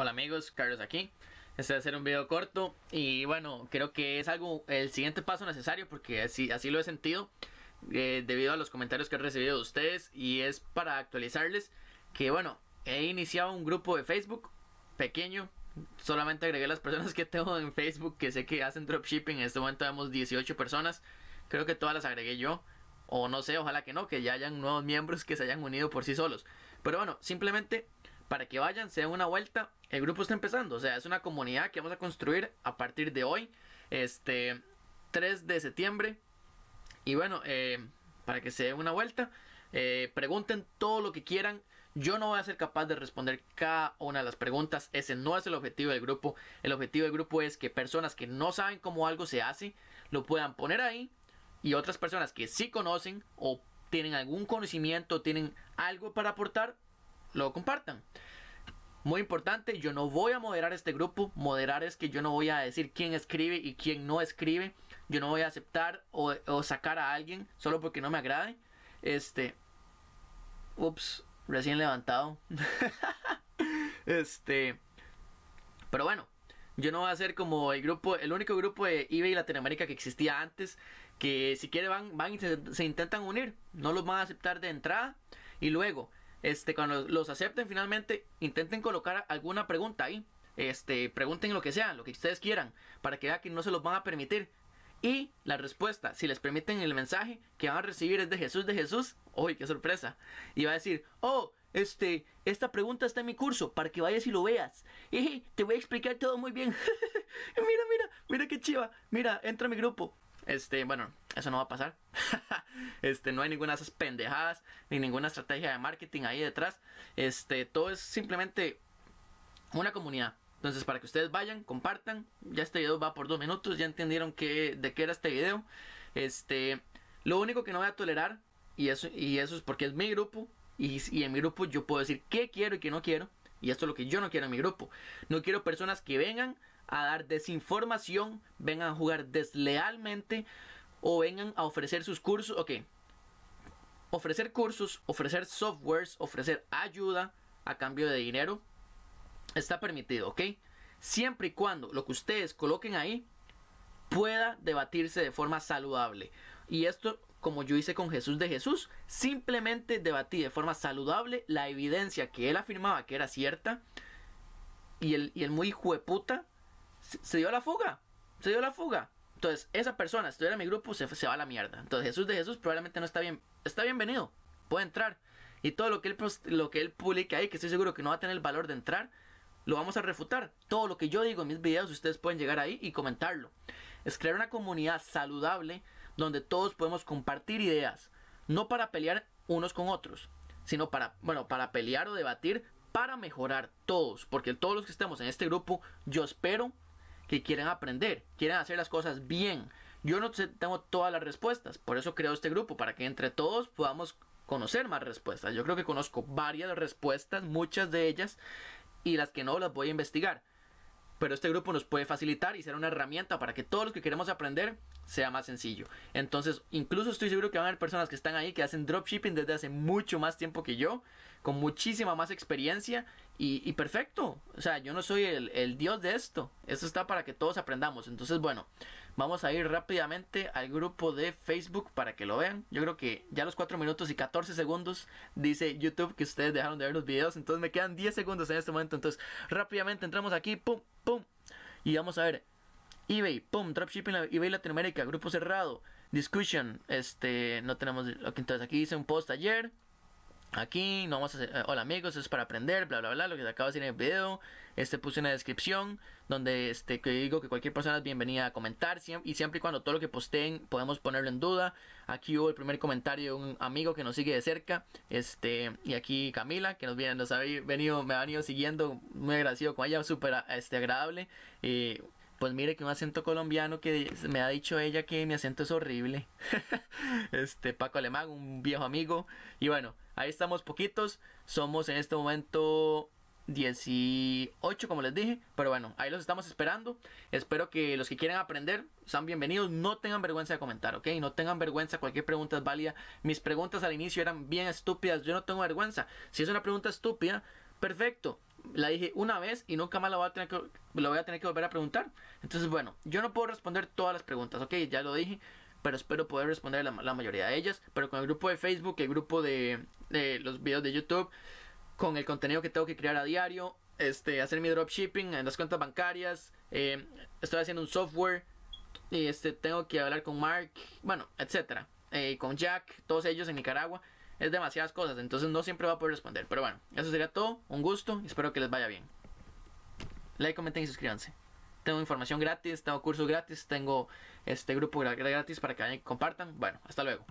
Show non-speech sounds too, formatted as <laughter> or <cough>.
Hola amigos, Carlos aquí. Este va a ser un video corto y bueno, creo que es algo, el siguiente paso necesario porque así, así lo he sentido eh, debido a los comentarios que he recibido de ustedes y es para actualizarles que bueno, he iniciado un grupo de Facebook pequeño, solamente agregué las personas que tengo en Facebook que sé que hacen dropshipping, en este momento tenemos 18 personas, creo que todas las agregué yo, o no sé, ojalá que no, que ya hayan nuevos miembros que se hayan unido por sí solos. Pero bueno, simplemente para que vayan, se den una vuelta. El grupo está empezando, o sea, es una comunidad que vamos a construir a partir de hoy, este 3 de septiembre. Y bueno, eh, para que se den una vuelta, eh, pregunten todo lo que quieran. Yo no voy a ser capaz de responder cada una de las preguntas. Ese no es el objetivo del grupo. El objetivo del grupo es que personas que no saben cómo algo se hace lo puedan poner ahí y otras personas que sí conocen o tienen algún conocimiento, tienen algo para aportar, lo compartan. Muy importante, yo no voy a moderar este grupo. Moderar es que yo no voy a decir quién escribe y quién no escribe. Yo no voy a aceptar o, sacar a alguien solo porque no me agrade. Este. Ups, recién levantado. <laughs> este. Pero bueno, yo no voy a ser como el grupo, el único grupo de eBay Latinoamérica que existía antes. Que si quiere van, van y se intentan unir. No los van a aceptar de entrada. Y luego, este, cuando los acepten finalmente, intenten colocar alguna pregunta ahí. Este, pregunten lo que sea, lo que ustedes quieran, para que vean que no se los van a permitir. Y la respuesta, si les permiten el mensaje que van a recibir es de Jesús de Jesús. ¡Uy, qué sorpresa! Y va a decir, oh, este, esta pregunta está en mi curso para que vayas y lo veas. Y te voy a explicar todo muy bien. <laughs> mira, mira, mira qué chiva. Mira, entra mi grupo. Este, bueno, eso no va a pasar. <laughs> este, no hay ninguna esas pendejadas, ni ninguna estrategia de marketing ahí detrás. Este, todo es simplemente una comunidad. Entonces, para que ustedes vayan, compartan. Ya este video va por dos minutos, ya entendieron de qué era este video. Este, lo único que no voy a tolerar, y eso, y eso es porque es mi grupo, y, y en mi grupo yo puedo decir qué quiero y qué no quiero. Y esto es lo que yo no quiero en mi grupo. No quiero personas que vengan a dar desinformación, vengan a jugar deslealmente o vengan a ofrecer sus cursos. Ok, ofrecer cursos, ofrecer softwares, ofrecer ayuda a cambio de dinero está permitido, ok. Siempre y cuando lo que ustedes coloquen ahí pueda debatirse de forma saludable. Y esto como yo hice con Jesús de Jesús, simplemente debatí de forma saludable la evidencia que él afirmaba que era cierta y el, el muy puta, se dio la fuga, se dio la fuga. Entonces, esa persona, si estuviera en mi grupo, se, se, va a la mierda. Entonces, Jesús de Jesús probablemente no está bien, está bienvenido, puede entrar. Y todo lo que él, lo que él publique ahí, que estoy seguro que no va a tener el valor de entrar, lo vamos a refutar. Todo lo que yo digo en mis videos, ustedes pueden llegar ahí y comentarlo. Es crear una comunidad saludable donde todos podemos compartir ideas, no para pelear unos con otros, sino para, bueno, para pelear o debatir, para mejorar todos, porque todos los que estamos en este grupo, yo espero que quieren aprender, quieren hacer las cosas bien. Yo no tengo todas las respuestas, por eso creo este grupo, para que entre todos podamos conocer más respuestas. Yo creo que conozco varias respuestas, muchas de ellas, y las que no las voy a investigar. Pero este grupo nos puede facilitar y ser una herramienta para que todos los que queremos aprender sea más sencillo. Entonces, incluso estoy seguro que van a haber personas que están ahí que hacen dropshipping desde hace mucho más tiempo que yo con muchísima más experiencia y, perfecto. O sea, yo no soy el, dios de esto. Esto está para que todos aprendamos. Entonces, bueno, vamos a ir rápidamente al grupo de Facebook para que lo vean. Yo creo que ya los 4 minutos y 14 segundos dice YouTube que ustedes dejaron de ver los videos. Entonces me quedan 10 segundos en este momento. Entonces, rápidamente entramos aquí, pum, pum. Y vamos a ver eBay, pum, dropshipping, eBay Latinoamérica, grupo cerrado, discussion, este, no tenemos, entonces aquí dice un post ayer, Aquí no vamos a hacer, eh, hola amigos, es para aprender, bla bla bla, lo que te acabo de decir en el video. Este puse una descripción donde este que digo que cualquier persona es bienvenida a comentar siempre, y siempre y cuando todo lo que posteen podemos ponerlo en duda. Aquí hubo el primer comentario de un amigo que nos sigue de cerca, este y aquí Camila que nos, viene, nos ha venido, me ha venido siguiendo, muy agradecido con ella, súper este, agradable. Pues mire que un acento colombiano que me ha dicho ella que mi acento es horrible. <laughs> este Paco Alemán, un viejo amigo. Y bueno, ahí estamos poquitos. Somos en este momento 18, como les dije. Pero bueno, ahí los estamos esperando. Espero que los que quieran aprender sean bienvenidos. No tengan vergüenza de comentar, ¿ok? No tengan vergüenza. Cualquier pregunta es válida. Mis preguntas al inicio eran bien estúpidas. Yo no tengo vergüenza. Si es una pregunta estúpida, perfecto la dije una vez y nunca más la voy a tener que, la voy a tener que volver a preguntar. Entonces, bueno, yo no puedo responder todas las preguntas, ok, ya lo dije, pero espero poder responder la, mayoría de ellas. Pero con el grupo de Facebook, el grupo de, los videos de YouTube, con el contenido que tengo que crear a diario, este, hacer mi dropshipping en las cuentas bancarias, eh, estoy haciendo un software, y este, tengo que hablar con Mark, bueno, etcétera, eh, con Jack, todos ellos en Nicaragua es demasiadas cosas, entonces no siempre va a poder responder. Pero bueno, eso sería todo, un gusto, espero que les vaya bien. Like, comenten y suscríbanse. Tengo información gratis, tengo cursos gratis, tengo este grupo gratis para que compartan. Bueno, hasta luego.